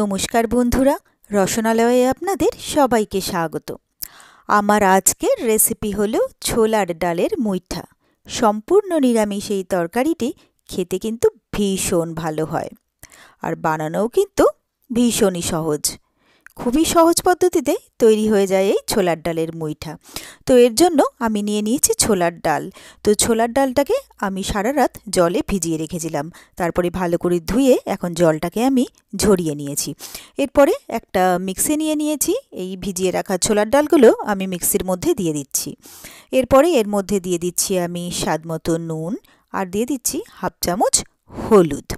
নমস্কার বন্ধুরা রসনালয়ে আপনাদের সবাইকে স্বাগত আমার আজকের রেসিপি হল ছোলার ডালের মুইঠা সম্পূর্ণ নিরামিষ এই তরকারিটি খেতে কিন্তু ভীষণ ভালো হয় আর বানানোও কিন্তু ভীষণই সহজ খুবই সহজ পদ্ধতিতে তৈরি হয়ে যায় এই ছোলার ডালের মুইঠা তো এর জন্য আমি নিয়ে নিয়েছি ছোলার ডাল তো ছোলার ডালটাকে আমি সারা রাত জলে ভিজিয়ে রেখেছিলাম তারপরে ভালো করে ধুয়ে এখন জলটাকে আমি ঝরিয়ে নিয়েছি এরপরে একটা মিক্সি নিয়ে নিয়েছি এই ভিজিয়ে রাখা ছোলার ডালগুলো আমি মিক্সির মধ্যে দিয়ে দিচ্ছি এরপরে এর মধ্যে দিয়ে দিচ্ছি আমি স্বাদ মতো নুন আর দিয়ে দিচ্ছি হাফ চামচ হলুদ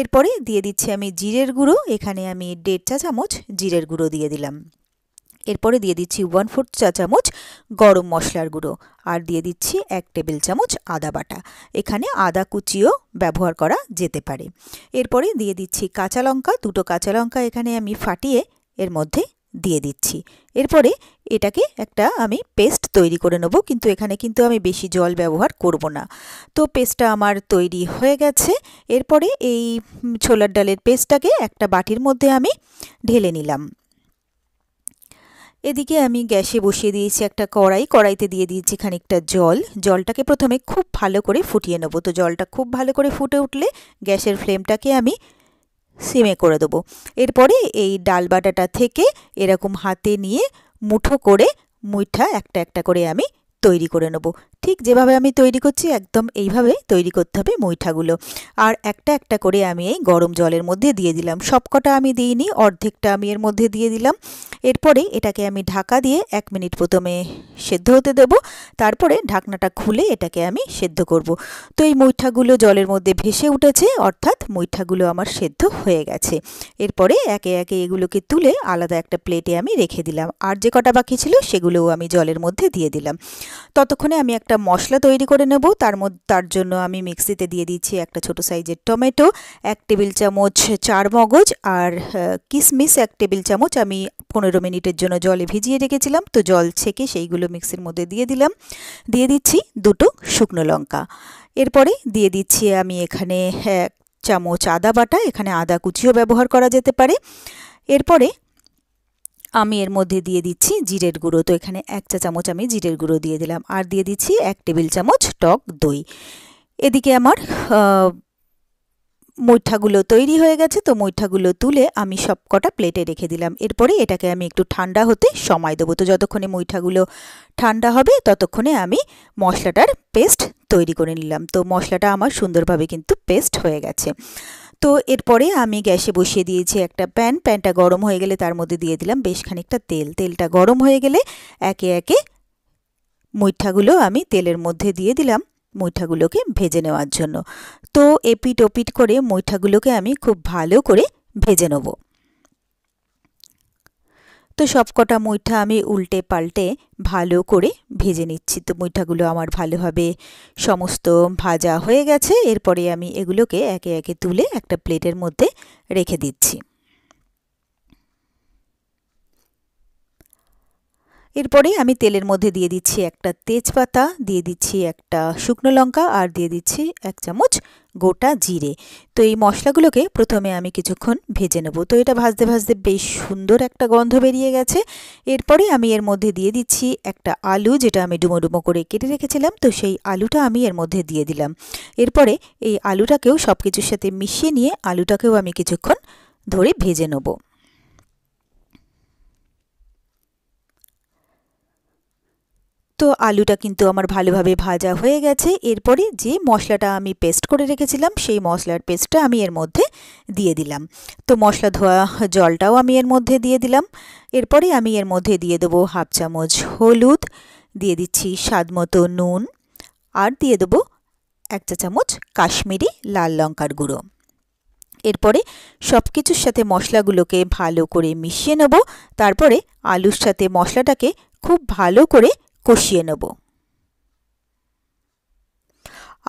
এরপরে দিয়ে দিচ্ছি আমি জিরের গুঁড়ো এখানে আমি দেড় চা চামচ জিরের গুঁড়ো দিয়ে দিলাম এরপরে দিয়ে দিচ্ছি ওয়ান ফোর্থ চা চামচ গরম মশলার গুঁড়ো আর দিয়ে দিচ্ছি এক টেবিল চামচ আদা বাটা এখানে আদা কুচিও ব্যবহার করা যেতে পারে এরপরে দিয়ে দিচ্ছি কাঁচা লঙ্কা দুটো কাঁচা লঙ্কা এখানে আমি ফাটিয়ে এর মধ্যে দিয়ে দিচ্ছি এরপরে এটাকে একটা আমি পেস্ট তৈরি করে নেব কিন্তু এখানে কিন্তু আমি বেশি জল ব্যবহার করব না তো পেস্টটা আমার তৈরি হয়ে গেছে এরপরে এই ছোলার ডালের পেস্টটাকে একটা বাটির মধ্যে আমি ঢেলে নিলাম এদিকে আমি গ্যাসে বসিয়ে দিয়েছি একটা কড়াই কড়াইতে দিয়ে দিয়েছি খানিকটা জল জলটাকে প্রথমে খুব ভালো করে ফুটিয়ে নেব তো জলটা খুব ভালো করে ফুটে উঠলে গ্যাসের ফ্লেমটাকে আমি সিমে করে দেবো এরপরে এই ডাল বাটাটা থেকে এরকম হাতে নিয়ে মুঠো করে মুইঠা একটা একটা করে আমি তৈরি করে নেব ঠিক যেভাবে আমি তৈরি করছি একদম এইভাবে তৈরি করতে হবে মুইঠাগুলো আর একটা একটা করে আমি এই গরম জলের মধ্যে দিয়ে দিলাম সবকটা আমি দিইনি অর্ধেকটা আমি এর মধ্যে দিয়ে দিলাম এরপরে এটাকে আমি ঢাকা দিয়ে এক মিনিট প্রথমে সেদ্ধ হতে দেব তারপরে ঢাকনাটা খুলে এটাকে আমি সেদ্ধ করব তো এই মুইঠাগুলো জলের মধ্যে ভেসে উঠেছে অর্থাৎ মুইঠাগুলো আমার সেদ্ধ হয়ে গেছে এরপরে একে একে এগুলোকে তুলে আলাদা একটা প্লেটে আমি রেখে দিলাম আর যে কটা বাকি ছিল সেগুলোও আমি জলের মধ্যে দিয়ে দিলাম ততক্ষণে আমি একটা মশলা তৈরি করে নেব তার মধ্যে তার জন্য আমি মিক্সিতে দিয়ে দিচ্ছি একটা ছোট সাইজের টমেটো এক টেবিল চামচ চার মগজ আর কিশমিশ এক টেবিল চামচ আমি পনেরো মিনিটের জন্য জলে ভিজিয়ে রেখেছিলাম তো জল ছেঁকে সেইগুলো মিক্সির মধ্যে দিয়ে দিলাম দিয়ে দিচ্ছি দুটো শুকনো লঙ্কা এরপরে দিয়ে দিচ্ছি আমি এখানে হ্যাঁ, এক চামচ আদা বাটা এখানে আদা কুচিও ব্যবহার করা যেতে পারে এরপরে আমি এর মধ্যে দিয়ে দিচ্ছি জিরের গুঁড়ো তো এখানে এক চা চামচ আমি জিরের গুঁড়ো দিয়ে দিলাম আর দিয়ে দিচ্ছি এক টেবিল চামচ টক দই এদিকে আমার মুইঠাগুলো তৈরি হয়ে গেছে তো মুইঠাগুলো তুলে আমি সব কটা প্লেটে রেখে দিলাম এরপরে এটাকে আমি একটু ঠান্ডা হতে সময় দেবো তো যতক্ষণে মুইঠাগুলো ঠান্ডা হবে ততক্ষণে আমি মশলাটার পেস্ট তৈরি করে নিলাম তো মশলাটা আমার সুন্দরভাবে কিন্তু পেস্ট হয়ে গেছে তো এরপরে আমি গ্যাসে বসিয়ে দিয়েছি একটা প্যান প্যানটা গরম হয়ে গেলে তার মধ্যে দিয়ে দিলাম বেশ খানিকটা তেল তেলটা গরম হয়ে গেলে একে একে মুইঠাগুলো আমি তেলের মধ্যে দিয়ে দিলাম মুইঠাগুলোকে ভেজে নেওয়ার জন্য তো এপিট ওপিট করে মুইঠাগুলোকে আমি খুব ভালো করে ভেজে নেবো তো সবকটা মুইঠা আমি উল্টে পাল্টে ভালো করে ভেজে নিচ্ছি তো মুইঠাগুলো আমার ভালোভাবে সমস্ত ভাজা হয়ে গেছে এরপরে আমি এগুলোকে একে একে তুলে একটা প্লেটের মধ্যে রেখে দিচ্ছি এরপরে আমি তেলের মধ্যে দিয়ে দিচ্ছি একটা তেজপাতা দিয়ে দিচ্ছি একটা শুকনো লঙ্কা আর দিয়ে দিচ্ছি এক চামচ গোটা জিরে তো এই মশলাগুলোকে প্রথমে আমি কিছুক্ষণ ভেজে নেব তো এটা ভাজতে ভাজতে বেশ সুন্দর একটা গন্ধ বেরিয়ে গেছে এরপরে আমি এর মধ্যে দিয়ে দিচ্ছি একটা আলু যেটা আমি ডুমো ডুমো করে কেটে রেখেছিলাম তো সেই আলুটা আমি এর মধ্যে দিয়ে দিলাম এরপরে এই আলুটাকেও সব কিছুর সাথে মিশিয়ে নিয়ে আলুটাকেও আমি কিছুক্ষণ ধরে ভেজে নেবো তো আলুটা কিন্তু আমার ভালোভাবে ভাজা হয়ে গেছে এরপরে যে মশলাটা আমি পেস্ট করে রেখেছিলাম সেই মশলার পেস্টটা আমি এর মধ্যে দিয়ে দিলাম তো মশলা ধোয়া জলটাও আমি এর মধ্যে দিয়ে দিলাম এরপরে আমি এর মধ্যে দিয়ে দেবো হাফ চামচ হলুদ দিয়ে দিচ্ছি স্বাদ মতো নুন আর দিয়ে দেবো এক চা চামচ কাশ্মীরি লাল লঙ্কার গুঁড়ো এরপরে সব কিছুর সাথে মশলাগুলোকে ভালো করে মিশিয়ে নেব তারপরে আলুর সাথে মশলাটাকে খুব ভালো করে কষিয়ে নেব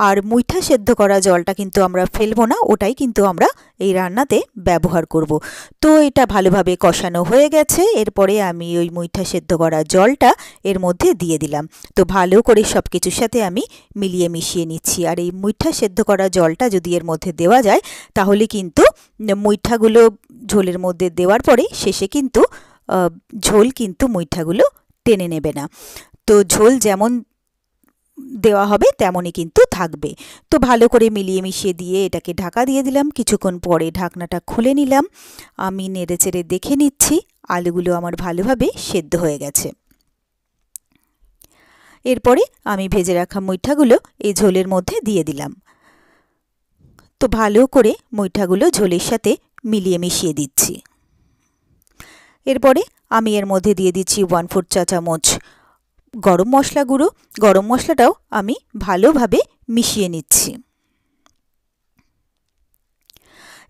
আর মুইঠা সেদ্ধ করা জলটা কিন্তু আমরা ফেলবো না ওটাই কিন্তু আমরা এই রান্নাতে ব্যবহার করব। তো এটা ভালোভাবে কষানো হয়ে গেছে এরপরে আমি ওই মুইঠা সেদ্ধ করা জলটা এর মধ্যে দিয়ে দিলাম তো ভালো করে সব কিছুর সাথে আমি মিলিয়ে মিশিয়ে নিচ্ছি আর এই মুইঠা সেদ্ধ করা জলটা যদি এর মধ্যে দেওয়া যায় তাহলে কিন্তু মুইঠাগুলো ঝোলের মধ্যে দেওয়ার পরে শেষে কিন্তু ঝোল কিন্তু মুইঠাগুলো টেনে নেবে না তো ঝোল যেমন দেওয়া হবে তেমনই কিন্তু থাকবে তো ভালো করে মিলিয়ে মিশিয়ে দিয়ে এটাকে ঢাকা দিয়ে দিলাম কিছুক্ষণ পরে ঢাকনাটা খুলে নিলাম আমি নেড়েচেড়ে দেখে নিচ্ছি আলুগুলো আমার ভালোভাবে সেদ্ধ হয়ে গেছে এরপরে আমি ভেজে রাখা মুইঠাগুলো এই ঝোলের মধ্যে দিয়ে দিলাম তো ভালো করে মুইঠাগুলো ঝোলের সাথে মিলিয়ে মিশিয়ে দিচ্ছি এরপরে আমি এর মধ্যে দিয়ে দিচ্ছি ওয়ান ফোর চা চামচ গরম মশলা গুঁড়ো গরম মশলাটাও আমি ভালোভাবে মিশিয়ে নিচ্ছি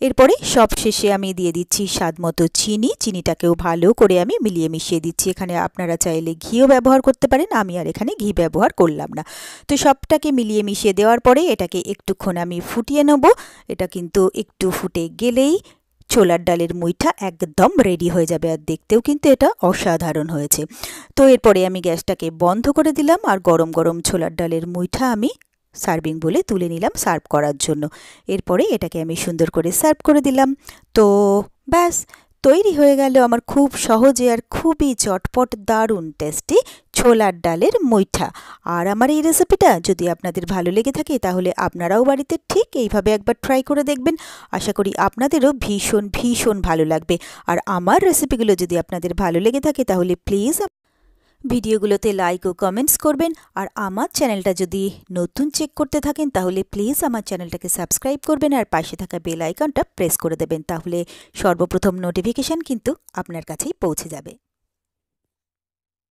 এরপরে সব শেষে আমি দিয়ে দিচ্ছি স্বাদ মতো চিনি চিনিটাকেও ভালো করে আমি মিলিয়ে মিশিয়ে দিচ্ছি এখানে আপনারা চাইলে ঘিও ব্যবহার করতে পারেন আমি আর এখানে ঘি ব্যবহার করলাম না তো সবটাকে মিলিয়ে মিশিয়ে দেওয়ার পরে এটাকে একটুক্ষণ আমি ফুটিয়ে নেব এটা কিন্তু একটু ফুটে গেলেই ছোলার ডালের মুইঠা একদম রেডি হয়ে যাবে আর দেখতেও কিন্তু এটা অসাধারণ হয়েছে তো এরপরে আমি গ্যাসটাকে বন্ধ করে দিলাম আর গরম গরম ছোলার ডালের মুইঠা আমি সার্ভিং বলে তুলে নিলাম সার্ভ করার জন্য এরপরে এটাকে আমি সুন্দর করে সার্ভ করে দিলাম তো ব্যাস তৈরি হয়ে গেল আমার খুব সহজে আর খুবই চটপট দারুণ টেস্টি ছোলার ডালের মৈঠা আর আমার এই রেসিপিটা যদি আপনাদের ভালো লেগে থাকে তাহলে আপনারাও বাড়িতে ঠিক এইভাবে একবার ট্রাই করে দেখবেন আশা করি আপনাদেরও ভীষণ ভীষণ ভালো লাগবে আর আমার রেসিপিগুলো যদি আপনাদের ভালো লেগে থাকে তাহলে প্লিজ ভিডিওগুলোতে লাইক ও কমেন্টস করবেন আর আমার চ্যানেলটা যদি নতুন চেক করতে থাকেন তাহলে প্লিজ আমার চ্যানেলটাকে সাবস্ক্রাইব করবেন আর পাশে থাকা বেল আইকনটা প্রেস করে দেবেন তাহলে সর্বপ্রথম নোটিফিকেশান কিন্তু আপনার কাছেই পৌঁছে যাবে